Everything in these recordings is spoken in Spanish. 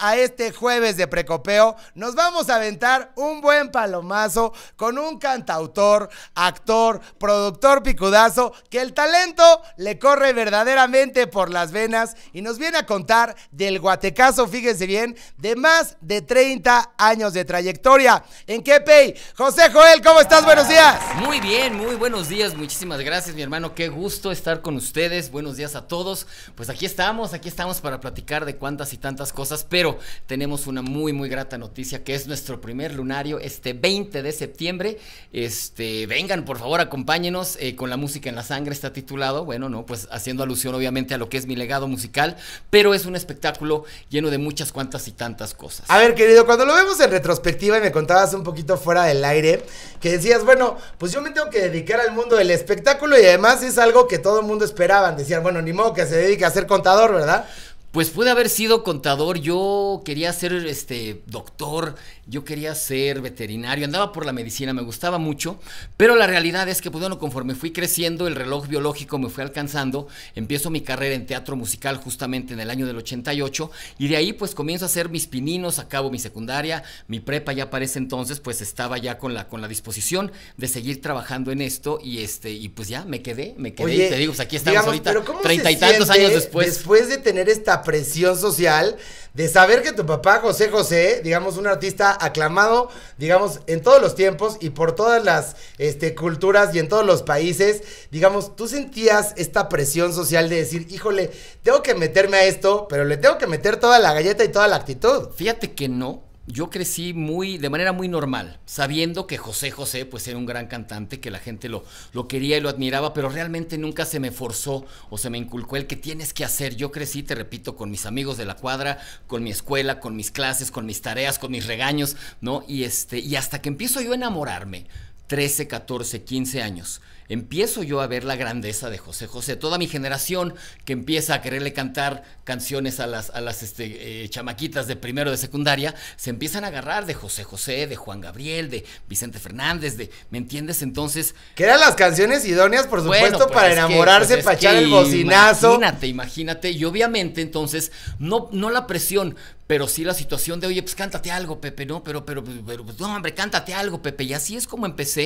a este jueves de precopeo, nos vamos a aventar un buen palomazo con un cantautor, actor, productor picudazo que el talento le corre verdaderamente por las venas y nos viene a contar del guatecazo, fíjense bien, de más de 30 años de trayectoria. ¿En qué pay? José Joel, ¿cómo estás? Buenos días. Muy bien, muy buenos días. Muchísimas gracias, mi hermano. Qué gusto estar con ustedes. Buenos días a todos. Pues aquí estamos, aquí estamos para platicar de cuantas y tantas cosas, pero tenemos una muy, muy grata noticia que es nuestro primer lunario este 20 de septiembre. Este, vengan, por favor, acompáñenos eh, con la música en la sangre, está titulado. Bueno, no, pues haciendo alusión obviamente a lo que es mi legado musical, pero es un espectáculo lleno de muchas cuantas y tantas cosas. A ver, querido, cuando lo vemos en retrospectiva y me contabas un poquito fuera del aire, que decías, bueno, pues yo me tengo que dedicar al mundo del espectáculo y además es algo que todo el mundo esperaban. Decían, bueno, ni modo que se dedique a ser contador, ¿verdad? pues pude haber sido contador, yo quería ser este doctor, yo quería ser veterinario, andaba por la medicina, me gustaba mucho, pero la realidad es que, pues bueno, conforme fui creciendo, el reloj biológico me fue alcanzando, empiezo mi carrera en teatro musical justamente en el año del 88 y de ahí pues comienzo a hacer mis pininos, acabo mi secundaria, mi prepa ya para ese entonces pues estaba ya con la, con la disposición de seguir trabajando en esto y este y pues ya me quedé, me quedé y te digo, pues aquí estamos ahorita treinta y tantos años después. Después de tener esta presión social de saber que tu papá José José, digamos un artista aclamado, digamos, en todos los tiempos y por todas las este, culturas y en todos los países. Digamos, tú sentías esta presión social de decir, híjole, tengo que meterme a esto, pero le tengo que meter toda la galleta y toda la actitud. Fíjate que no yo crecí muy, de manera muy normal, sabiendo que José José pues era un gran cantante, que la gente lo, lo quería y lo admiraba, pero realmente nunca se me forzó o se me inculcó el que tienes que hacer. Yo crecí, te repito, con mis amigos de la cuadra, con mi escuela, con mis clases, con mis tareas, con mis regaños, ¿no? Y este, y hasta que empiezo yo a enamorarme 13, 14, 15 años, empiezo yo a ver la grandeza de José José. Toda mi generación que empieza a quererle cantar canciones a las, a las este, eh, chamaquitas de primero de secundaria, se empiezan a agarrar de José José, de Juan Gabriel, de Vicente Fernández, de, ¿me entiendes? Entonces... Que eran las canciones idóneas, por supuesto, pues para pues, enamorarse, para echar el bocinazo. Imagínate, imagínate. Y obviamente entonces, no, no la presión, pero sí la situación de, oye, pues cántate algo, Pepe, ¿no? Pero, pero, pero, pero pues, no, hombre, cántate algo, Pepe. Y así es como empecé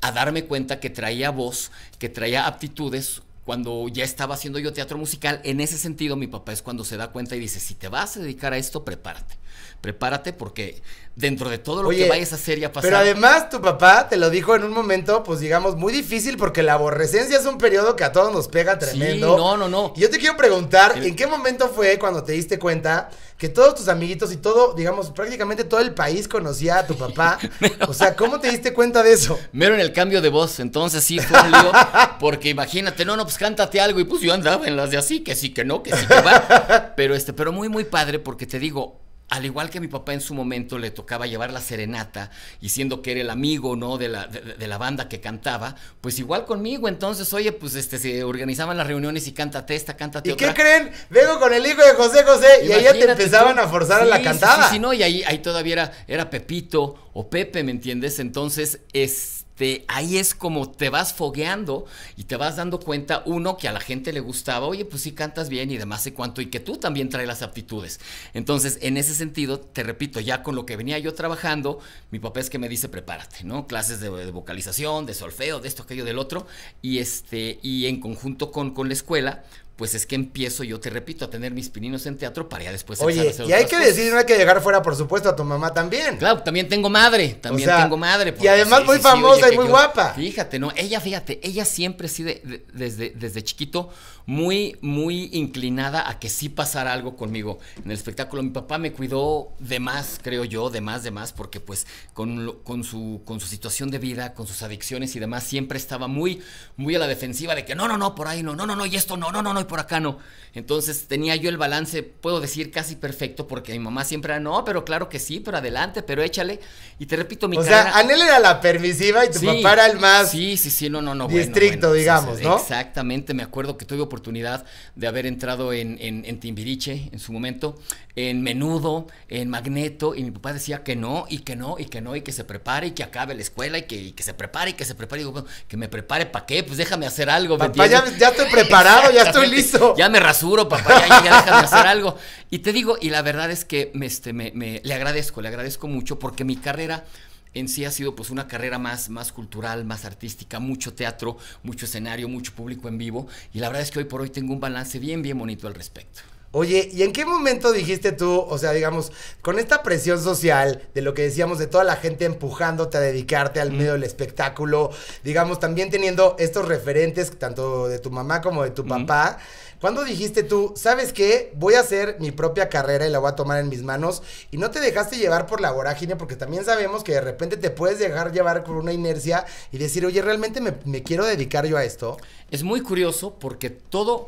a darme cuenta que traía voz, que traía aptitudes. Cuando ya estaba haciendo yo teatro musical, en ese sentido mi papá es cuando se da cuenta y dice, si te vas a dedicar a esto, prepárate. Prepárate porque dentro de todo lo que vayas a hacer ya Pero además tu papá te lo dijo en un momento, pues digamos, muy difícil porque la aborrecencia es un periodo que a todos nos pega tremendo. no, no, no. Y yo te quiero preguntar, ¿en qué momento fue cuando te diste cuenta que todos tus amiguitos y todo, digamos, prácticamente todo el país conocía a tu papá. O sea, ¿cómo te diste cuenta de eso? Mero en el cambio de voz, entonces sí fue un porque imagínate, no, no, pues cántate algo, y pues yo andaba en las de así, que sí, que no, que sí, que va. Pero este, pero muy, muy padre, porque te digo, al igual que a mi papá en su momento le tocaba llevar la serenata diciendo que era el amigo, ¿no? De la, de, la banda que cantaba, pues igual conmigo. Entonces, oye, pues este, se organizaban las reuniones y cántate esta, cántate ¿Y otra. ¿Y qué creen? Vengo con el hijo de José José y ahí ya te empezaban a forzar a la cantada. Sí, no, y ahí, ahí todavía era, era Pepito o Pepe, ¿me entiendes? Entonces, es este, ahí es como te vas fogueando y te vas dando cuenta, uno, que a la gente le gustaba, oye, pues sí cantas bien y demás y cuánto, y que tú también traes las aptitudes. Entonces, en ese sentido, te repito, ya con lo que venía yo trabajando, mi papá es que me dice, prepárate, ¿no? Clases de, vocalización, de solfeo, de esto, aquello, del otro, y este, y en conjunto con, con la escuela, pues es que empiezo, yo te repito, a tener mis pininos en teatro para ya después Oye, y hay que decir, no hay que llegar fuera, por supuesto, a tu mamá también. Claro, también tengo madre, también tengo madre. Y además muy famosa y muy guapa. Fíjate, no, ella, fíjate, ella siempre sí, de, desde, desde chiquito, muy, muy inclinada a que sí pasara algo conmigo en el espectáculo. Mi papá me cuidó de más, creo yo, de más, de más, porque pues con, con, su, con su situación de vida, con sus adicciones y demás, siempre estaba muy, muy a la defensiva de que no, no, no, por ahí no, no, no, no, y esto no, no, no, no, por acá no. Entonces tenía yo el balance, puedo decir, casi perfecto, porque mi mamá siempre era, no, pero claro que sí, pero adelante, pero échale. Y te repito, mi O sea, Anel era la permisiva y tu papá era el más. Sí, sí, sí, no, no, no. Distrito, digamos, ¿no? Exactamente, me acuerdo que tuve oportunidad de haber entrado en, Timbiriche en su momento, en Menudo, en Magneto, y mi papá decía que no, y que no, y que no, y que se prepare, y que acabe la escuela, y que, se prepare, y que se prepare. Y digo, bueno, que me prepare, ¿para qué? Pues déjame hacer algo. Papá, ya, estoy preparado, ya estoy listo Ya me rasuro, papá, ya, ya de hacer algo. Y te digo, y la verdad es que este, me, le agradezco, le agradezco mucho porque mi carrera en sí ha sido pues una carrera más, más cultural, más artística, mucho teatro, mucho escenario, mucho público en vivo. Y la verdad es que hoy por hoy tengo un balance bien, bien bonito al respecto. Oye, ¿y en qué momento dijiste tú, o sea, digamos, con esta presión social de lo que decíamos de toda la gente empujándote a dedicarte al medio del espectáculo, digamos, también teniendo estos referentes tanto de tu mamá como de tu papá, ¿cuándo dijiste tú, sabes qué, voy a hacer mi propia carrera y la voy a tomar en mis manos y no te dejaste llevar por la vorágine porque también sabemos que de repente te puedes dejar llevar por una inercia y decir, oye, realmente me quiero dedicar yo a esto? Es muy curioso porque todo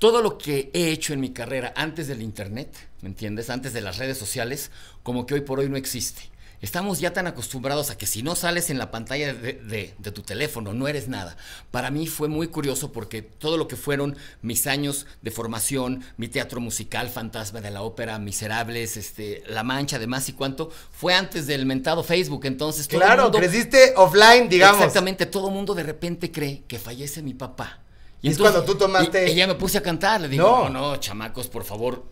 todo lo que he hecho en mi carrera antes del Internet, ¿me entiendes? Antes de las redes sociales, como que hoy por hoy no existe. Estamos ya tan acostumbrados a que si no sales en la pantalla de, tu teléfono, no eres nada. Para mí fue muy curioso porque todo lo que fueron mis años de formación, mi teatro musical, Fantasma de la Ópera, Miserables, este, La Mancha, más y cuánto, fue antes del mentado Facebook. Entonces, claro, creciste offline, digamos. Exactamente, todo el mundo de repente cree que fallece mi papá y es cuando tú tomaste. Y, ya me puse a cantar, le digo, no, no, chamacos, por favor,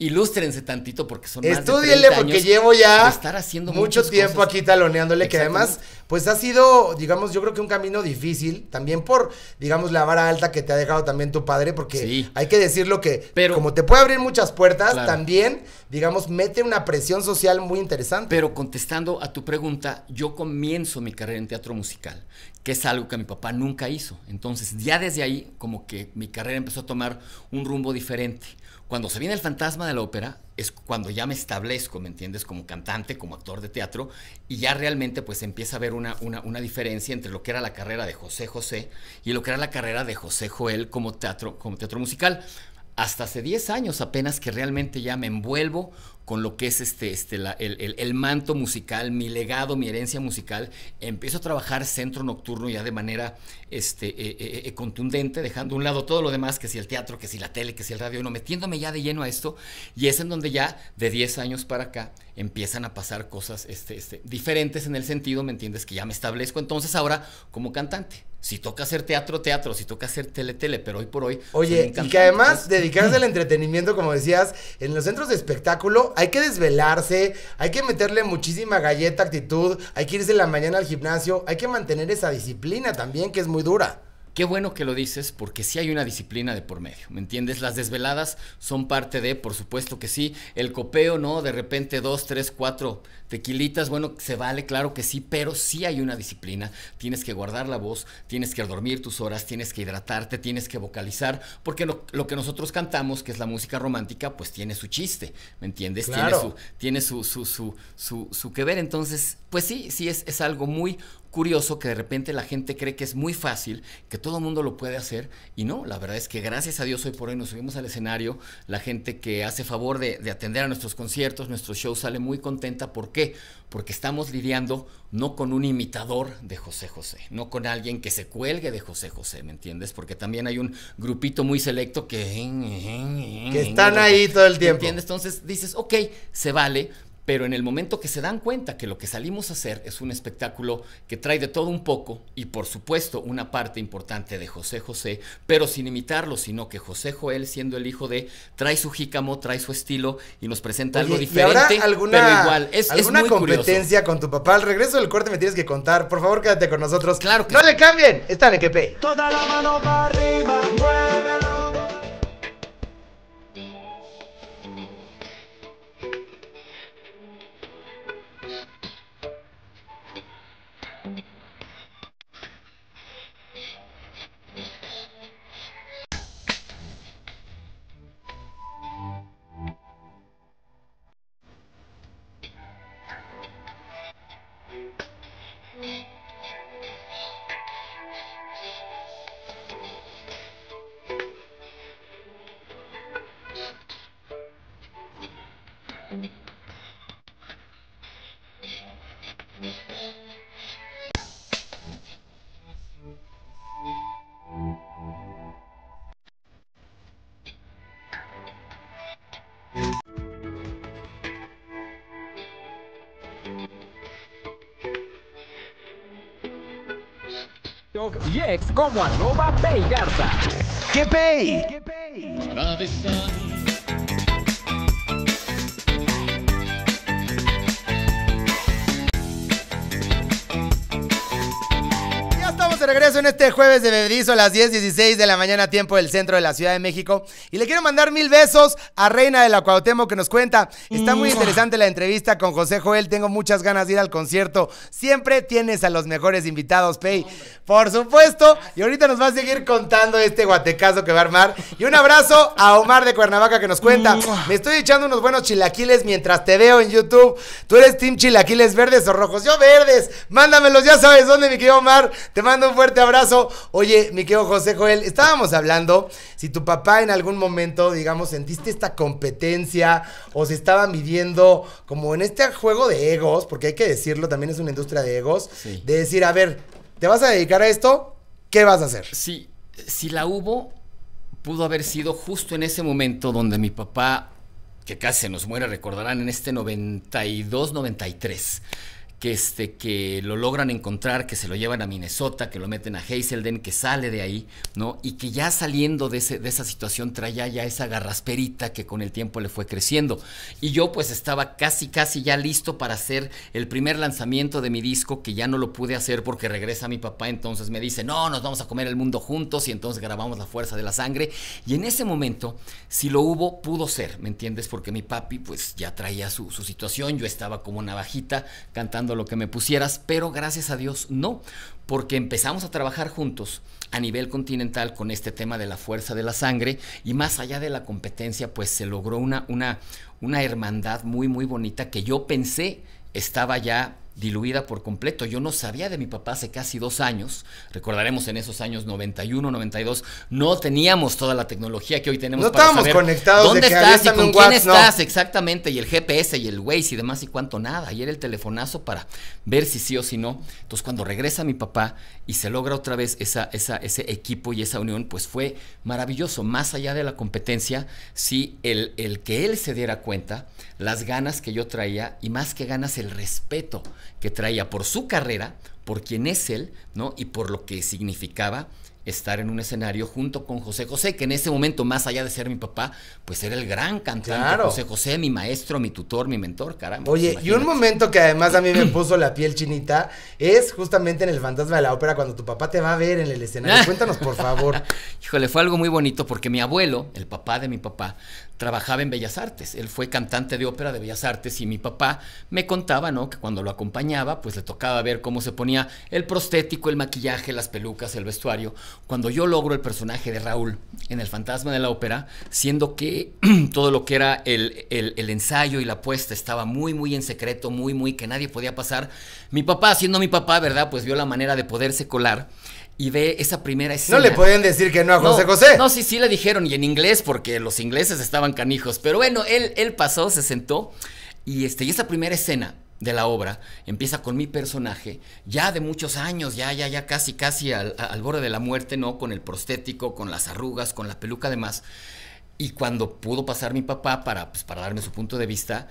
ilústrense tantito porque son más de porque llevo ya estar haciendo mucho tiempo aquí taloneándole que además pues ha sido digamos yo creo que un camino difícil también por digamos la vara alta que te ha dejado también tu padre porque hay que decirlo que como te puede abrir muchas puertas también digamos mete una presión social muy interesante. Pero contestando a tu pregunta yo comienzo mi carrera en teatro musical que es algo que mi papá nunca hizo. Entonces, ya desde ahí, como que mi carrera empezó a tomar un rumbo diferente. Cuando se viene el fantasma de la ópera, es cuando ya me establezco, ¿me entiendes? Como cantante, como actor de teatro, y ya realmente pues empieza a haber una, una, diferencia entre lo que era la carrera de José José y lo que era la carrera de José Joel como teatro, como teatro musical hasta hace 10 años apenas que realmente ya me envuelvo con lo que es este, este, el, manto musical, mi legado, mi herencia musical. Empiezo a trabajar centro nocturno ya de manera este, eh, eh, eh, contundente, dejando a un lado todo lo demás, que si el teatro, que si la tele, que si el radio, no, metiéndome ya de lleno a esto. Y es en donde ya de 10 años para acá empiezan a pasar cosas este, este, diferentes en el sentido, ¿me entiendes? Que ya me establezco entonces ahora como cantante. Si toca hacer teatro, teatro. Si toca hacer tele, tele. Pero hoy por hoy. Pues, Oye, y que además dedicarse al entretenimiento, como decías, en los centros de espectáculo hay que desvelarse, hay que meterle muchísima galleta, actitud, hay que irse en la mañana al gimnasio, hay que mantener esa disciplina también que es muy dura. Qué bueno que lo dices porque sí hay una disciplina de por medio, ¿me entiendes? Las desveladas son parte de, por supuesto que sí, el copeo, ¿no? De repente dos, tres, cuatro tequilitas, bueno, se vale, claro que sí, pero sí hay una disciplina. Tienes que guardar la voz, tienes que dormir tus horas, tienes que hidratarte, tienes que vocalizar, porque lo, que nosotros cantamos, que es la música romántica, pues tiene su chiste, ¿me entiendes? Tiene, su, tiene su, su, su, su que ver, entonces pues sí, sí es, es algo muy curioso que de repente la gente cree que es muy fácil, que todo el mundo lo puede hacer y no, la verdad es que gracias a Dios hoy por hoy nos subimos al escenario, la gente que hace favor de, atender a nuestros conciertos, nuestros shows sale muy contenta, ¿por qué? Porque estamos lidiando no con un imitador de José José, no con alguien que se cuelgue de José José, ¿me entiendes? Porque también hay un grupito muy selecto que... Que están ahí todo el tiempo. ¿Entiendes? Entonces dices, ok, se vale, pero en el momento que se dan cuenta que lo que salimos a hacer es un espectáculo que trae de todo un poco y por supuesto una parte importante de José José, pero sin imitarlo, sino que José Joel, siendo el hijo de, trae su jícamo, trae su estilo y nos presenta algo diferente, alguna, pero igual. Es, es muy competencia con tu papá? Al regreso del corte me tienes que contar. Por favor, quédate con nosotros. Claro que ¡No le cambien! Están en Toda la mano para arriba, mueve. y ex como arroba Garza. ¡Que pay! ¡Que pay! regreso en este jueves de Bebedizo a las 10.16 de la mañana, tiempo del centro de la Ciudad de México. Y le quiero mandar mil besos a Reina de la que nos cuenta. Está muy mm. interesante la entrevista con José Joel. Tengo muchas ganas de ir al concierto. Siempre tienes a los mejores invitados, Pei. Por supuesto. Y ahorita nos va a seguir contando este guatecazo que va a armar. Y un abrazo a Omar de Cuernavaca que nos cuenta. Me estoy echando unos buenos chilaquiles mientras te veo en YouTube. ¿Tú eres Team Chilaquiles verdes o rojos? Yo verdes. Mándamelos, ya sabes dónde, mi querido Omar. Te mando un fuerte abrazo. Oye, mi querido José Joel, estábamos hablando si tu papá en algún momento, digamos, sentiste esta competencia o se estaba midiendo como en este juego de egos, porque hay que decirlo, también es una industria de egos, de decir, a ver, ¿te vas a dedicar a esto? ¿Qué vas a hacer? Sí, si la hubo, pudo haber sido justo en ese momento donde mi papá, que casi nos muera recordarán, en este 92, 93 que, este, que lo logran encontrar, que se lo llevan a Minnesota, que lo meten a Hazelden, que sale de ahí, ¿no? Y que ya saliendo de, ese, de esa situación traía ya esa garrasperita que con el tiempo le fue creciendo. Y yo pues estaba casi, casi ya listo para hacer el primer lanzamiento de mi disco, que ya no lo pude hacer porque regresa mi papá, entonces me dice, no, nos vamos a comer el mundo juntos y entonces grabamos La Fuerza de la Sangre. Y en ese momento, si lo hubo, pudo ser, ¿me entiendes? Porque mi papi pues ya traía su, su situación, yo estaba como navajita cantando lo que me pusieras, pero gracias a Dios no, porque empezamos a trabajar juntos a nivel continental con este tema de la fuerza de la sangre y más allá de la competencia, pues se logró una, una, una hermandad muy, muy bonita que yo pensé estaba ya diluida por completo. Yo no sabía de mi papá hace casi dos años. Recordaremos en esos años 91, 92, no teníamos toda la tecnología que hoy tenemos. No para saber conectados. ¿Dónde estás y con quién estás? Exactamente. Y el GPS y el Waze y demás y cuánto nada. Y era el telefonazo para ver si sí o si no. Entonces cuando regresa mi papá y se logra otra vez esa, esa, ese equipo y esa unión, pues fue maravilloso. Más allá de la competencia, sí, el, el que él se diera cuenta las ganas que yo traía y más que ganas el respeto que traía por su carrera, por quien es él, ¿no? Y por lo que significaba estar en un escenario junto con José José, que en ese momento, más allá de ser mi papá, pues era el gran cantante. José José, mi maestro, mi tutor, mi mentor, caramba. Pues Oye, y un momento que además a mí me puso la piel chinita es justamente en El Fantasma de la Ópera, cuando tu papá te va a ver en el escenario. Cuéntanos, por favor. Híjole, fue algo muy bonito porque mi abuelo, el papá de mi papá, trabajaba en Bellas Artes. Él fue cantante de ópera de Bellas Artes y mi papá me contaba, ¿no? Que cuando lo acompañaba, pues le tocaba ver cómo se ponía el prostético, el maquillaje, las pelucas, el vestuario, cuando yo logro el personaje de Raúl en El Fantasma de la Ópera, siendo que todo lo que era el, ensayo y la puesta estaba muy, muy en secreto, muy, muy que nadie podía pasar, mi papá, siendo mi papá, ¿verdad? Pues vio la manera de poderse colar. Y ve esa primera escena. No le pueden decir que no a José José. No, sí, sí le dijeron, y en inglés, porque los ingleses estaban canijos. Pero bueno, él, él pasó, se sentó. Y, este, y esa primera escena, de la obra empieza con mi personaje, ya de muchos años, ya, ya, ya casi, casi al, borde de la muerte, ¿no? Con el prostético, con las arrugas, con la peluca además. Y cuando pudo pasar mi papá para, pues, para darme su punto de vista,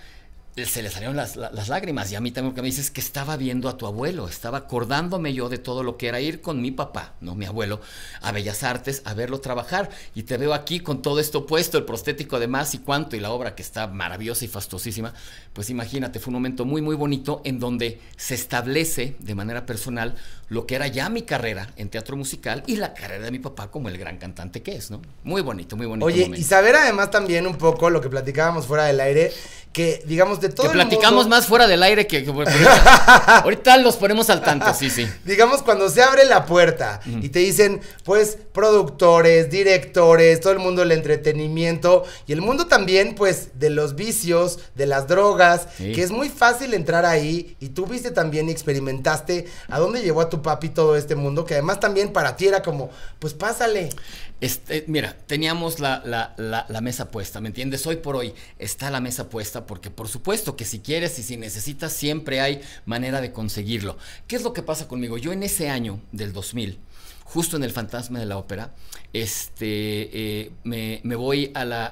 se le salieron las, lágrimas. Y a mí también, que me dices que estaba viendo a tu abuelo, estaba acordándome yo de todo lo que era ir con mi papá, no mi abuelo, a Bellas Artes a verlo trabajar. Y te veo aquí con todo esto puesto, el prostético además y cuánto, y la obra que está maravillosa y fastosísima. Pues imagínate, fue un momento muy, muy bonito en donde se establece de manera personal lo que era ya mi carrera en teatro musical y la carrera de mi papá como el gran cantante que es, ¿no? Muy bonito, muy bonito. Oye, y saber además también un poco lo que platicábamos fuera del aire, que digamos, de que platicamos más fuera del aire que, ahorita los ponemos al tanto, sí, sí. Digamos cuando se abre la puerta y te dicen, pues productores, directores, todo el mundo del entretenimiento y el mundo también pues de los vicios, de las drogas, que es muy fácil entrar ahí y tú viste también y experimentaste a dónde llegó a tu papi todo este mundo, que además también para ti era como, pues pásale. Este, mira, teníamos la, la mesa puesta, ¿me entiendes? Hoy por hoy está la mesa puesta porque por supuesto esto que si quieres y si necesitas, siempre hay manera de conseguirlo. ¿Qué es lo que pasa conmigo? Yo en ese año del 2000, justo en El Fantasma de la Ópera, este, eh, me, voy a la,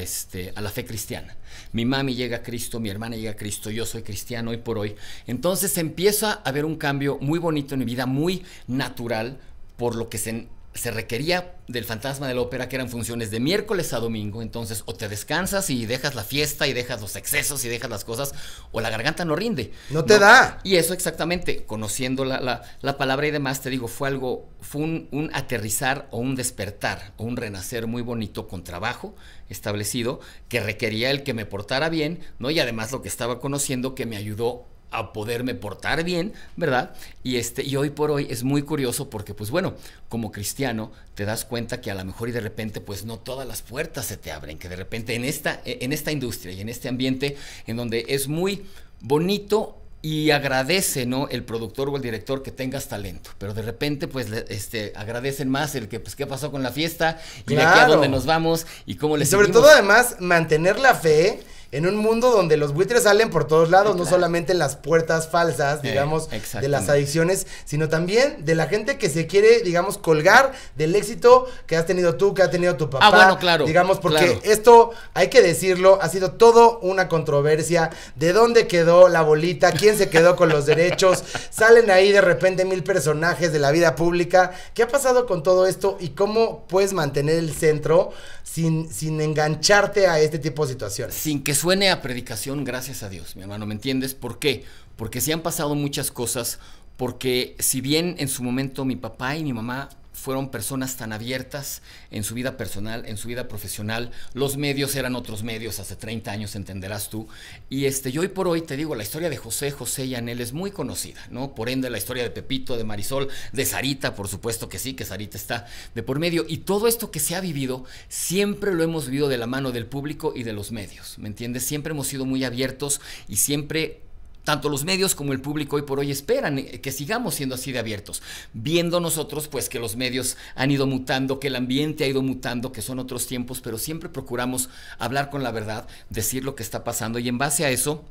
este, a la, fe cristiana. Mi mami llega a Cristo, mi hermana llega a Cristo, yo soy cristiano hoy por hoy. Entonces empieza a haber un cambio muy bonito en mi vida, muy natural, por lo que se se requería del fantasma de la ópera que eran funciones de miércoles a domingo, entonces o te descansas y dejas la fiesta y dejas los excesos y dejas las cosas, o la garganta no rinde. No te da. Y eso exactamente, conociendo la, la, la, palabra y demás, te digo, fue algo, fue un, un, aterrizar o un despertar o un renacer muy bonito con trabajo establecido que requería el que me portara bien, ¿no? Y además lo que estaba conociendo que me ayudó a poderme portar bien, ¿verdad? Y este y hoy por hoy es muy curioso porque pues bueno, como cristiano te das cuenta que a lo mejor y de repente pues no todas las puertas se te abren, que de repente en esta en esta industria y en este ambiente en donde es muy bonito y agradece, ¿no? El productor o el director que tengas talento, pero de repente pues este agradecen más el que pues qué pasó con la fiesta y aquí a dónde nos vamos y cómo les Sobre todo además mantener la fe en un mundo donde los buitres salen por todos lados, no solamente las puertas falsas, eh, digamos, de las adicciones, sino también de la gente que se quiere, digamos, colgar del éxito que has tenido tú, que ha tenido tu ah, papá. Ah, bueno, claro. Digamos, porque esto, hay que decirlo, ha sido todo una controversia. ¿De dónde quedó la bolita? ¿Quién se quedó con los derechos? Salen ahí de repente mil personajes de la vida pública. ¿Qué ha pasado con todo esto y cómo puedes mantener el centro sin, sin engancharte a este tipo de situaciones? Sin que suene a predicación, gracias a Dios, mi hermano, ¿me entiendes? ¿Por qué? Porque sí han pasado muchas cosas, porque si bien en su momento mi papá y mi mamá fueron personas tan abiertas en su vida personal, en su vida profesional. Los medios eran otros medios hace 30 años, entenderás tú. Y este, yo hoy por hoy te digo, la historia de José, José y Anel es muy conocida, ¿no? Por ende, la historia de Pepito, de Marisol, de Sarita, por supuesto que sí, que Sarita está de por medio. Y todo esto que se ha vivido, siempre lo hemos vivido de la mano del público y de los medios, ¿me entiendes? Siempre hemos sido muy abiertos y siempre tanto los medios como el público hoy por hoy esperan eh, que sigamos siendo así de abiertos, viendo nosotros pues que los medios han ido mutando, que el ambiente ha ido mutando, que son otros tiempos, pero siempre procuramos hablar con la verdad, decir lo que está pasando y en base a eso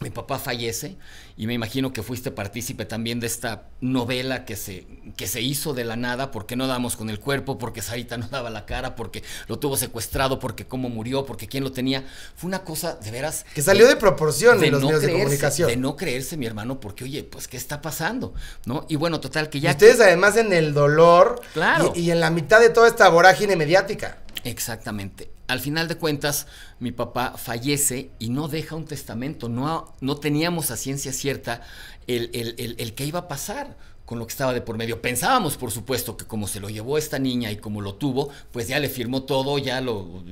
mi papá fallece y me imagino que fuiste partícipe también de esta novela que se, que se hizo de la nada porque no damos con el cuerpo, porque Sarita no daba la cara, porque lo tuvo secuestrado, porque cómo murió, porque quién lo tenía. Fue una cosa de veras... Que salió de, proporción de en los medios de comunicación. De no creerse, mi hermano, porque oye, pues ¿qué está pasando? ¿No? Y bueno, total que ya... ustedes además en el dolor claro. y en la mitad de toda esta vorágine mediática. Exactamente. Al final de cuentas, mi papá fallece y no deja un testamento. No, no teníamos a ciencia cierta el, el, iba a pasar con lo que estaba de por medio. Pensábamos, por supuesto, que como se lo llevó esta niña y como lo tuvo, pues ya le firmó todo, ya lo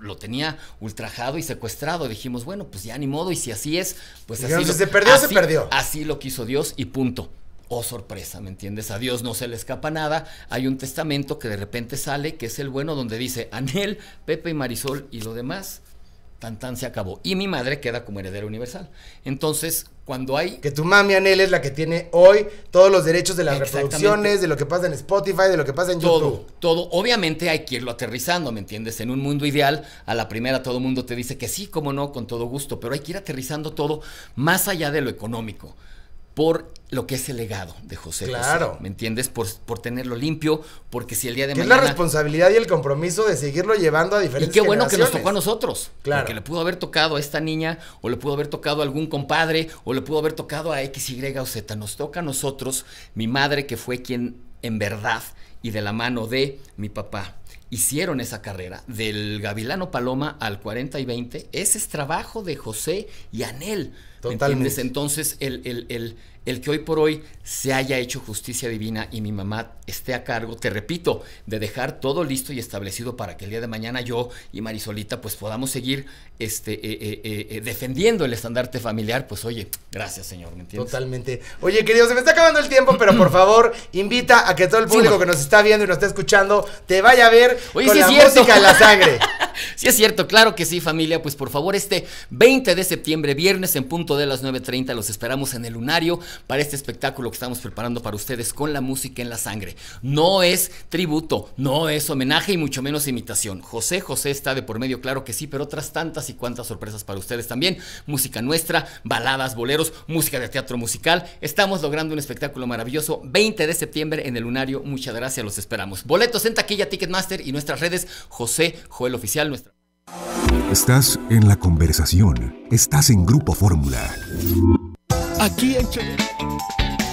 lo tenía ultrajado y secuestrado. Dijimos, bueno, pues ya ni modo, y si así es, pues así. Lo, se Así lo quiso Dios y punto oh sorpresa, ¿me entiendes? A Dios no se le escapa nada. Hay un testamento que de repente sale, que es el bueno, donde dice Anel, Pepe y Marisol y lo demás. Tan tan se acabó. Y mi madre queda como heredera universal. Entonces, cuando hay. Que tu mami Anel es la que tiene hoy todos los derechos de las reproducciones, de lo que pasa en Spotify, de lo que pasa en YouTube. Todo, todo. Obviamente hay que irlo aterrizando, ¿me entiendes? En un mundo ideal, a la primera todo el mundo te dice que sí, como no, con todo gusto, pero hay que ir aterrizando todo más allá de lo económico por lo que es el legado de José. Claro. ¿Me entiendes? Por, tenerlo limpio, porque si el día de mañana. Es la responsabilidad y el compromiso de seguirlo llevando a diferentes. Y qué bueno que nos tocó a nosotros. Claro. Porque le pudo haber tocado a esta niña, o le pudo haber tocado a algún compadre, o le pudo haber tocado a X, Y o Z. Nos toca a nosotros, mi madre, que fue quien en verdad y de la mano de mi papá, hicieron esa carrera, del Gavilano Paloma al 40 y 20, ese es trabajo de José y Anel. Totalmente. Entonces, el, el, el, que hoy por hoy se haya hecho justicia divina y mi mamá esté a cargo, te repito, de dejar todo listo y establecido para que el día de mañana yo y Marisolita pues podamos seguir este, eh, eh, eh, defendiendo el estandarte familiar, pues oye, gracias señor, ¿me entiendes? Totalmente. Oye, querido, se me está acabando el tiempo, pero por favor, invita a que todo el público que nos está viendo y nos está escuchando te vaya a ver Oye, con la es cierto. música en la sangre. sí, es cierto, claro que sí, familia. Pues por favor, este 20 de septiembre, viernes en punto de las 9.30, los esperamos en el lunario para este espectáculo que estamos preparando para ustedes con la música en la sangre. No es tributo, no es homenaje y mucho menos imitación. José José está de por medio, claro que sí, pero otras tantas y cuantas sorpresas para ustedes también. Música nuestra, baladas, boleros, música de teatro musical. Estamos logrando un espectáculo maravilloso. 20 de septiembre en el lunario. Muchas gracias, los esperamos. Boletos en taquilla, Ticketmaster y nuestras redes José Joel Oficial nuestra... Estás en la conversación, estás en Grupo Fórmula. Aquí en...